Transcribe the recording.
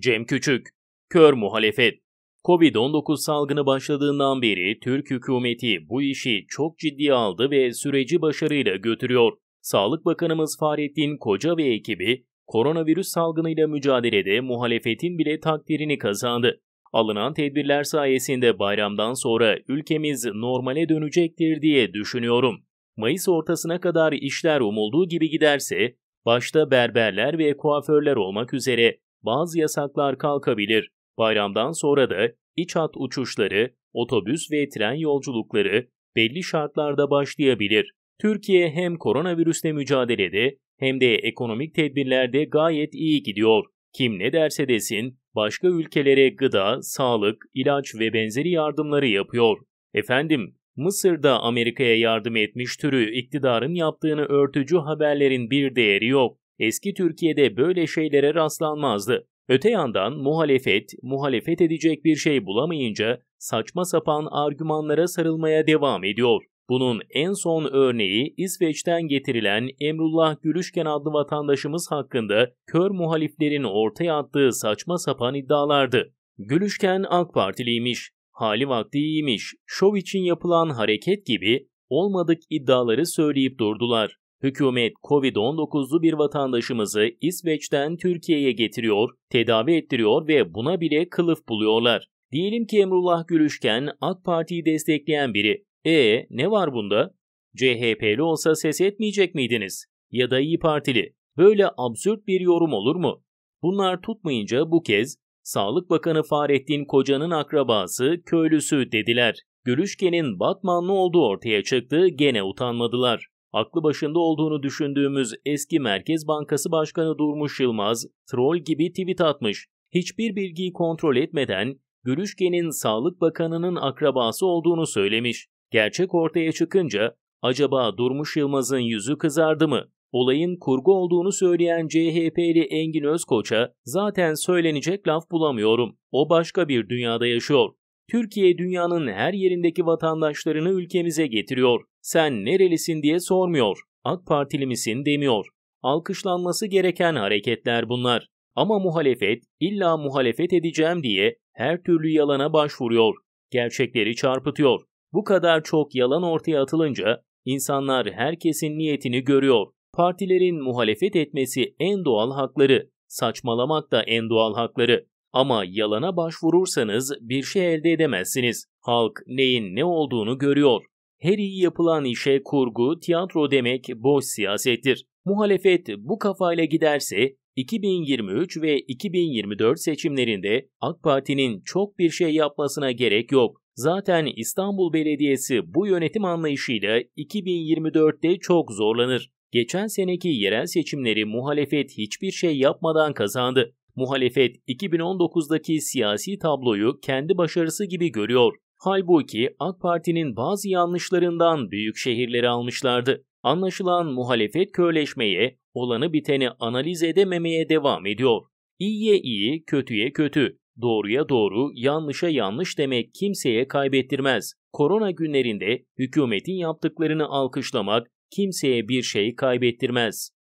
Cem Küçük, kör muhalefet. Covid-19 salgını başladığından beri Türk hükümeti bu işi çok ciddiye aldı ve süreci başarıyla götürüyor. Sağlık Bakanımız Fahrettin Koca ve ekibi koronavirüs salgınıyla mücadelede muhalefetin bile takdirini kazandı. Alınan tedbirler sayesinde bayramdan sonra ülkemiz normale dönecektir diye düşünüyorum. Mayıs ortasına kadar işler umulduğu gibi giderse, başta berberler ve kuaförler olmak üzere bazı yasaklar kalkabilir. Bayramdan sonra da iç hat uçuşları, otobüs ve tren yolculukları belli şartlarda başlayabilir. Türkiye hem koronavirüsle mücadelede hem de ekonomik tedbirlerde gayet iyi gidiyor. Kim ne derse desin başka ülkelere gıda, sağlık, ilaç ve benzeri yardımları yapıyor. Efendim, Mısır'da Amerika'ya yardım etmiş türü iktidarın yaptığını örtücü haberlerin bir değeri yok. Eski Türkiye'de böyle şeylere rastlanmazdı. Öte yandan muhalefet, muhalefet edecek bir şey bulamayınca saçma sapan argümanlara sarılmaya devam ediyor. Bunun en son örneği İsveç'ten getirilen Emrullah Gülüşken adlı vatandaşımız hakkında kör muhaliflerin ortaya attığı saçma sapan iddialardı. Gülüşken AK Partiliymiş, hali vakti iyiymiş, şov için yapılan hareket gibi olmadık iddiaları söyleyip durdular. Hükümet Covid-19'lu bir vatandaşımızı İsveç'ten Türkiye'ye getiriyor, tedavi ettiriyor ve buna bile kılıf buluyorlar. Diyelim ki Emrullah Gülüşken AK Parti'yi destekleyen biri. E ne var bunda? CHP'li olsa ses etmeyecek miydiniz? Ya da İyi Partili. Böyle absürt bir yorum olur mu? Bunlar tutmayınca bu kez Sağlık Bakanı Fahrettin Koca'nın akrabası, köylüsü dediler. Gülüşken'in Batmanlı olduğu ortaya çıktı, gene utanmadılar. Aklı başında olduğunu düşündüğümüz eski Merkez Bankası Başkanı Durmuş Yılmaz, troll gibi tweet atmış. Hiçbir bilgiyi kontrol etmeden Gülüşken'in Sağlık Bakanı'nın akrabası olduğunu söylemiş. Gerçek ortaya çıkınca acaba Durmuş Yılmaz'ın yüzü kızardı mı? Olayın kurgu olduğunu söyleyen CHP'li Engin Özkoç'a zaten söylenecek laf bulamıyorum. O başka bir dünyada yaşıyor. Türkiye dünyanın her yerindeki vatandaşlarını ülkemize getiriyor. Sen nerelisin diye sormuyor. AK Partili misin demiyor. Alkışlanması gereken hareketler bunlar. Ama muhalefet illa muhalefet edeceğim diye her türlü yalana başvuruyor. Gerçekleri çarpıtıyor. Bu kadar çok yalan ortaya atılınca insanlar herkesin niyetini görüyor. Partilerin muhalefet etmesi en doğal hakları, saçmalamak da en doğal hakları. Ama yalana başvurursanız bir şey elde edemezsiniz. Halk neyin ne olduğunu görüyor. Her iyi yapılan işe kurgu, tiyatro demek boş siyasettir. Muhalefet bu kafayla giderse 2023 ve 2024 seçimlerinde AK Parti'nin çok bir şey yapmasına gerek yok. Zaten İstanbul Belediyesi bu yönetim anlayışıyla 2024'te çok zorlanır. Geçen seneki yerel seçimleri muhalefet hiçbir şey yapmadan kazandı. Muhalefet 2019'daki siyasi tabloyu kendi başarısı gibi görüyor. Halbuki AK Parti'nin bazı yanlışlarından büyük şehirleri almışlardı. Anlaşılan muhalefet köleşmeye, olanı biteni analiz edememeye devam ediyor. İyiye iyi, kötüye kötü, doğruya doğru, yanlışa yanlış demek kimseye kaybettirmez. Korona günlerinde hükümetin yaptıklarını alkışlamak kimseye bir şey kaybettirmez.